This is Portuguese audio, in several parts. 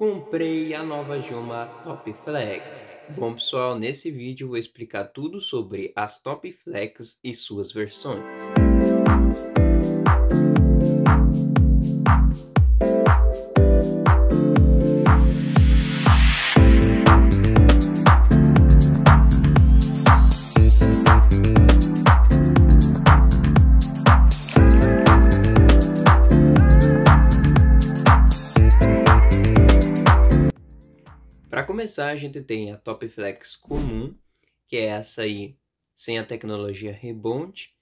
Comprei a nova Juma Top Flex. Bom pessoal, nesse vídeo vou explicar tudo sobre as Top Flex e suas versões. a gente tem a Top Flex comum, que é essa aí sem a tecnologia Rebound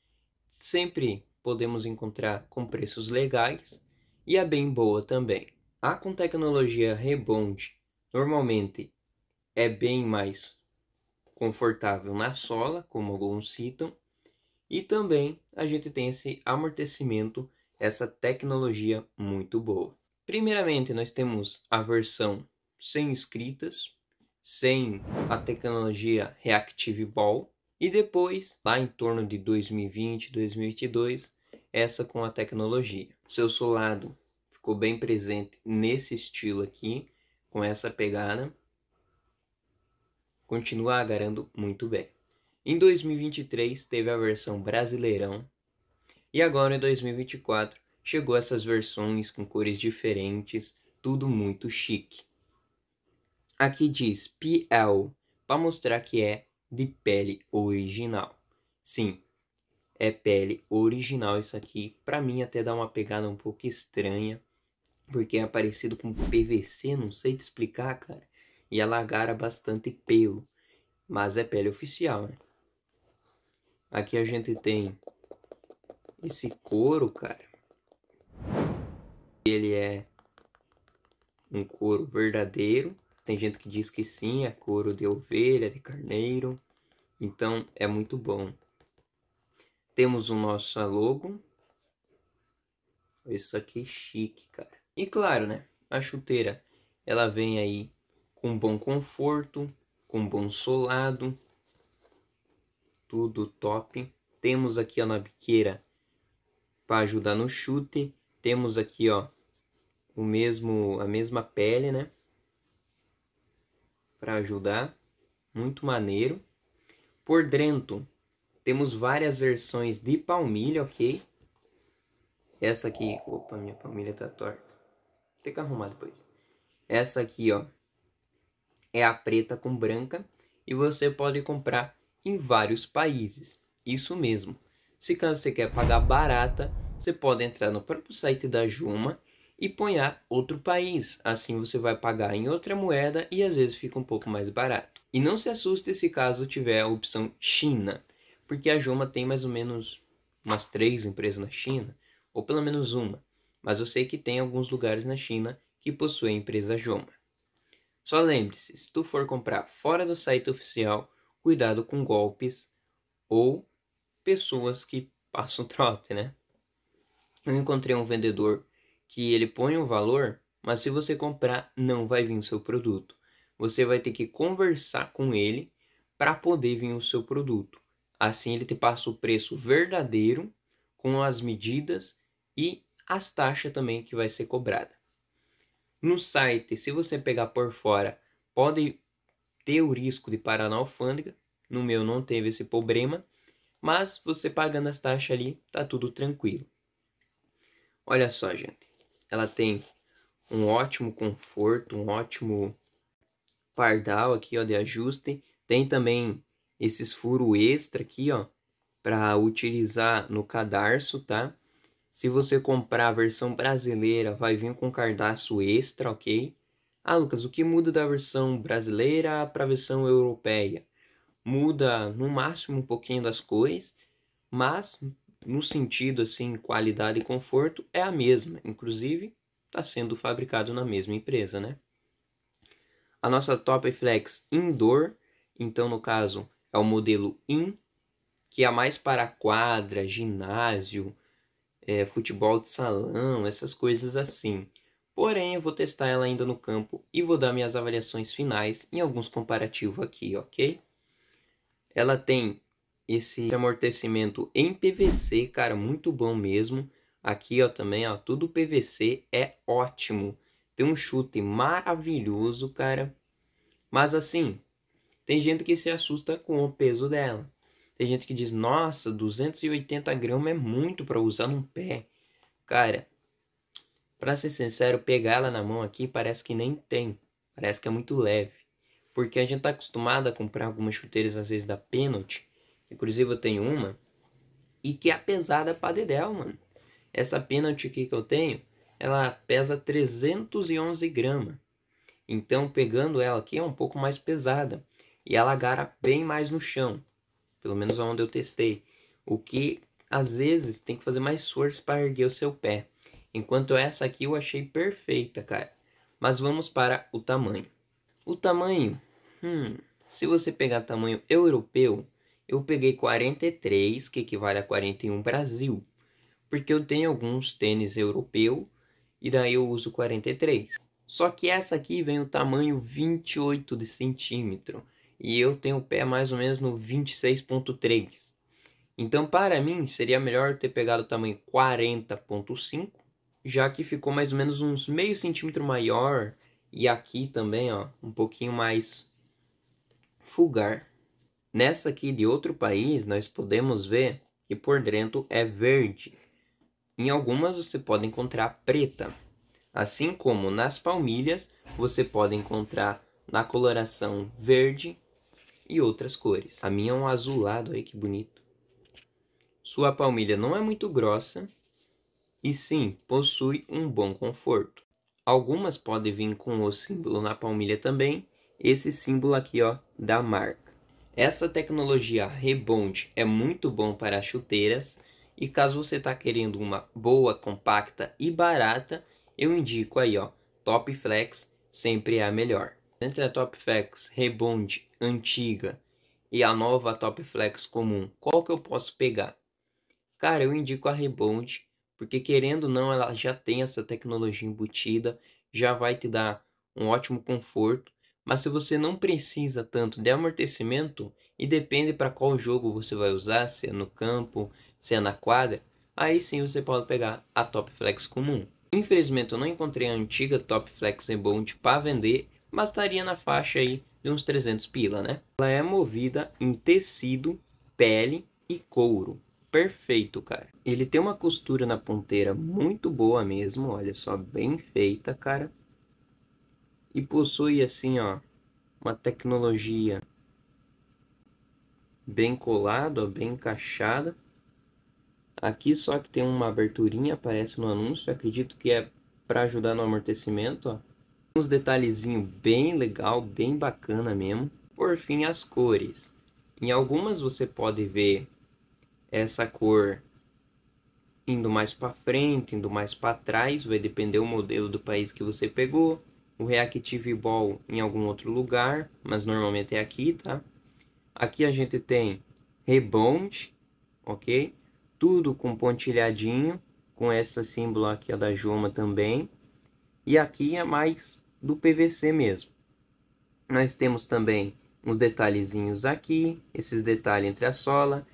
Sempre podemos encontrar com preços legais e a bem boa também. A ah, com tecnologia Rebound normalmente é bem mais confortável na sola, como alguns citam, e também a gente tem esse amortecimento, essa tecnologia muito boa. Primeiramente, nós temos a versão sem escritas, sem a tecnologia Reactive Ball e depois, lá em torno de 2020, 2022, essa com a tecnologia. seu solado ficou bem presente nesse estilo aqui, com essa pegada. Continua agarrando muito bem. Em 2023 teve a versão Brasileirão e agora em 2024 chegou essas versões com cores diferentes, tudo muito chique. Aqui diz PL, para mostrar que é de pele original. Sim, é pele original isso aqui. Para mim até dá uma pegada um pouco estranha, porque é parecido com PVC, não sei te explicar, cara. E alagara bastante pelo, mas é pele oficial, né? Aqui a gente tem esse couro, cara. Ele é um couro verdadeiro tem gente que diz que sim, é couro de ovelha, de carneiro. Então é muito bom. Temos o nosso logo. Isso aqui é chique, cara. E claro, né? A chuteira, ela vem aí com bom conforto, com bom solado. Tudo top. Temos aqui ó, na biqueira para ajudar no chute. Temos aqui, ó, o mesmo a mesma pele, né? para ajudar. Muito maneiro. Por dentro, temos várias versões de palmilha, ok? Essa aqui, opa, minha palmilha tá torta. Vou ter que arrumar depois. Essa aqui, ó, é a preta com branca e você pode comprar em vários países. Isso mesmo. Se você quer pagar barata, você pode entrar no próprio site da Juma e a outro país. Assim você vai pagar em outra moeda e às vezes fica um pouco mais barato. E não se assuste se caso tiver a opção China, porque a Joma tem mais ou menos umas três empresas na China, ou pelo menos uma. Mas eu sei que tem alguns lugares na China que possuem a empresa Joma. Só lembre-se, se tu for comprar fora do site oficial, cuidado com golpes ou pessoas que passam trote, né? Eu encontrei um vendedor que ele põe o valor, mas se você comprar, não vai vir o seu produto. Você vai ter que conversar com ele para poder vir o seu produto. Assim ele te passa o preço verdadeiro com as medidas e as taxas também que vai ser cobrada. No site, se você pegar por fora, pode ter o risco de parar na alfândega. No meu não teve esse problema, mas você pagando as taxas ali, tá tudo tranquilo. Olha só, gente ela tem um ótimo conforto, um ótimo pardal aqui, ó, de ajuste. Tem também esses furos extra aqui, ó, para utilizar no cadarço, tá? Se você comprar a versão brasileira, vai vir com cardaço extra, ok? Ah, Lucas, o que muda da versão brasileira para a versão europeia? Muda no máximo um pouquinho das cores, mas no sentido assim, qualidade e conforto, é a mesma. Inclusive, está sendo fabricado na mesma empresa, né? A nossa Top Flex Indoor, então no caso é o modelo In, que é mais para quadra, ginásio, é, futebol de salão, essas coisas assim. Porém, eu vou testar ela ainda no campo e vou dar minhas avaliações finais em alguns comparativos aqui, ok? Ela tem esse amortecimento em PVC, cara, muito bom mesmo. Aqui, ó, também, ó, tudo PVC é ótimo. Tem um chute maravilhoso, cara. Mas assim, tem gente que se assusta com o peso dela. Tem gente que diz, nossa, 280 gramas é muito para usar num pé. Cara, para ser sincero, pegar ela na mão aqui parece que nem tem. Parece que é muito leve. Porque a gente tá acostumado a comprar algumas chuteiras, às vezes, da Penalty Inclusive eu tenho uma. E que é pesada pra dedéu, mano. Essa pênalti aqui que eu tenho, ela pesa 311 gramas. Então pegando ela aqui é um pouco mais pesada. E ela agarra bem mais no chão. Pelo menos onde eu testei. O que às vezes tem que fazer mais força para erguer o seu pé. Enquanto essa aqui eu achei perfeita, cara. Mas vamos para o tamanho. O tamanho, hum, se você pegar tamanho europeu, eu peguei 43, que equivale a 41 Brasil, porque eu tenho alguns tênis europeu e daí eu uso 43. Só que essa aqui vem o tamanho 28 de centímetro e eu tenho o pé mais ou menos no 26.3. Então para mim seria melhor ter pegado o tamanho 40.5, já que ficou mais ou menos uns meio centímetro maior e aqui também, ó, um pouquinho mais fugar. Nessa aqui de outro país, nós podemos ver que por dentro é verde. Em algumas você pode encontrar preta. Assim como nas palmilhas, você pode encontrar na coloração verde e outras cores. A minha é um azulado aí, que bonito. Sua palmilha não é muito grossa e sim, possui um bom conforto. Algumas podem vir com o símbolo na palmilha também, esse símbolo aqui ó, da marca. Essa tecnologia Rebond é muito bom para chuteiras e caso você está querendo uma boa, compacta e barata, eu indico aí ó, Top Flex sempre é a melhor. Entre a Top Flex Rebond antiga e a nova Top Flex comum, qual que eu posso pegar? Cara, eu indico a Rebond, porque querendo ou não, ela já tem essa tecnologia embutida, já vai te dar um ótimo conforto mas se você não precisa tanto de amortecimento e depende para qual jogo você vai usar, se é no campo, se é na quadra, aí sim você pode pegar a Top Flex comum. Infelizmente eu não encontrei a antiga Top Flex Embound para vender, mas estaria na faixa aí de uns 300 pila, né? Ela é movida em tecido, pele e couro. Perfeito, cara. Ele tem uma costura na ponteira muito boa mesmo, olha só, bem feita, cara e possui assim, ó, uma tecnologia bem colada, bem encaixada. Aqui só que tem uma aberturinha, aparece no anúncio, acredito que é para ajudar no amortecimento, ó. Uns detalhezinho bem legal, bem bacana mesmo. Por fim, as cores. Em algumas você pode ver essa cor indo mais para frente, indo mais para trás, vai depender o modelo do país que você pegou o Reactive Ball em algum outro lugar, mas normalmente é aqui, tá? Aqui a gente tem Rebound, ok? Tudo com pontilhadinho, com essa símbolo aqui a da Joma também. E aqui é mais do PVC mesmo. Nós temos também uns detalhezinhos aqui, esses detalhes entre a sola,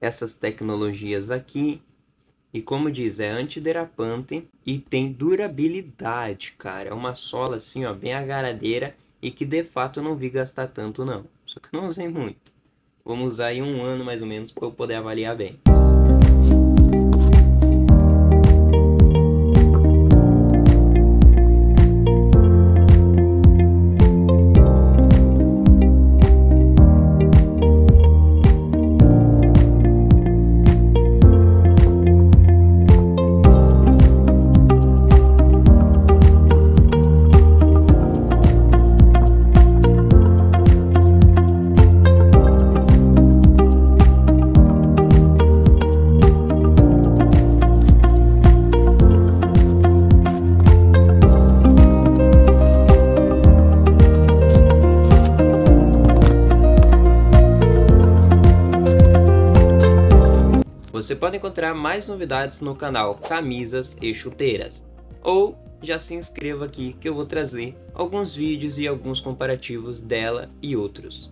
essas tecnologias aqui, e como diz, é antiderrapante e tem durabilidade, cara. É uma sola assim, ó, bem agaradeira e que de fato eu não vi gastar tanto não. Só que não usei muito. Vamos usar aí um ano mais ou menos para eu poder avaliar bem. Você pode encontrar mais novidades no canal Camisas e Chuteiras. Ou já se inscreva aqui que eu vou trazer alguns vídeos e alguns comparativos dela e outros.